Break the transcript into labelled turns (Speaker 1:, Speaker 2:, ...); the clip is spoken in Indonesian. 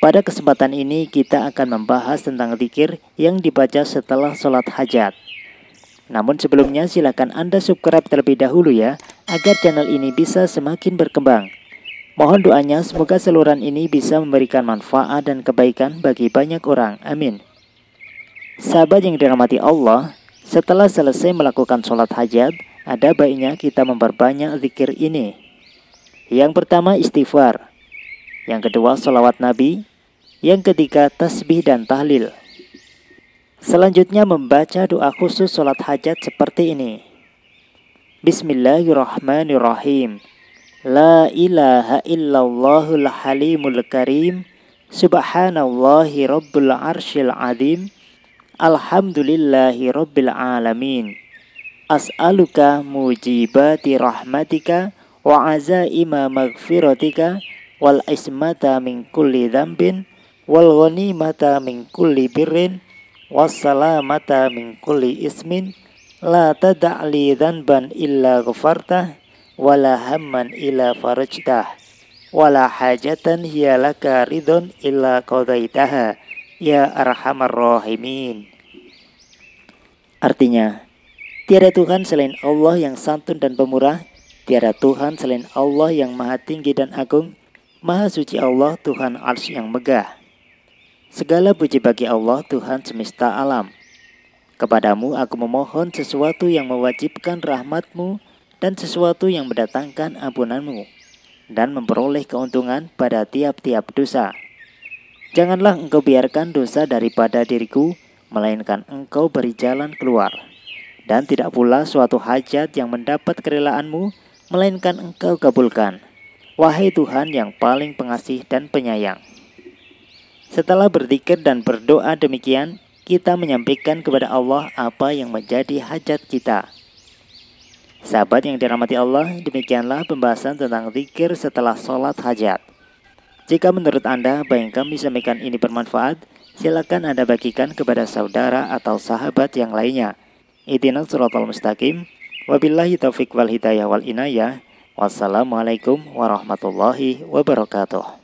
Speaker 1: pada kesempatan ini kita akan membahas tentang zikir yang dibaca setelah sholat hajat. Namun sebelumnya silakan Anda subscribe terlebih dahulu ya, agar channel ini bisa semakin berkembang. Mohon doanya semoga seluruhan ini bisa memberikan manfaat dan kebaikan bagi banyak orang. Amin. Sahabat yang dirahmati Allah, setelah selesai melakukan sholat hajat, ada baiknya kita memperbanyak zikir ini. Yang pertama istighfar. Yang kedua sholawat Nabi yang ketiga, tasbih dan tahlil. Selanjutnya membaca doa khusus sholat hajat seperti ini. Bismillahirrahmanirrahim. La ilaha illallahul halimul karim. Subhanallahi rabbil arshil azim. Alhamdulillahi rabbil alamin. As'aluka mujibati rahmatika wa azaima maghfiratika wal ismata min kulli dhambin wal ghanimata min kulli birrin wassalamata min kulli ismin la tada' dhanban illa ghafarta wala hamman illa farajta wala hajatan hiya laka ridon illa qadaitaha ya arhamar rahimin Artinya tiada Tuhan selain Allah yang santun dan pemurah tiada Tuhan selain Allah yang maha tinggi dan agung maha suci Allah Tuhan arsy yang megah Segala puji bagi Allah Tuhan semesta alam. Kepadamu aku memohon sesuatu yang mewajibkan rahmatmu dan sesuatu yang mendatangkan ampunanmu dan memperoleh keuntungan pada tiap-tiap dosa. Janganlah engkau biarkan dosa daripada diriku, melainkan engkau beri jalan keluar. Dan tidak pula suatu hajat yang mendapat kerelaanmu, melainkan engkau kabulkan. Wahai Tuhan yang paling pengasih dan penyayang. Setelah berzikir dan berdoa demikian, kita menyampaikan kepada Allah apa yang menjadi hajat kita. Sahabat yang dirahmati Allah, demikianlah pembahasan tentang zikir setelah sholat hajat. Jika menurut Anda baik kami sampaikan ini bermanfaat, silakan Anda bagikan kepada saudara atau sahabat yang lainnya. Itinat suratul mustaqim, wabillahi taufiq wal hidayah wal inayah, wassalamualaikum warahmatullahi wabarakatuh.